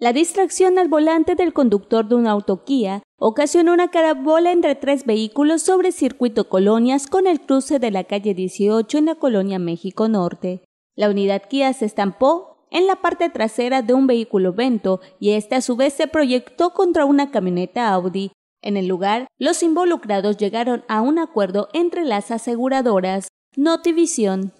La distracción al volante del conductor de auto KIA ocasionó una carabola entre tres vehículos sobre circuito Colonias con el cruce de la calle 18 en la colonia México Norte. La unidad Kia se estampó en la parte trasera de un vehículo Vento y este a su vez se proyectó contra una camioneta Audi. En el lugar, los involucrados llegaron a un acuerdo entre las aseguradoras. Notivisión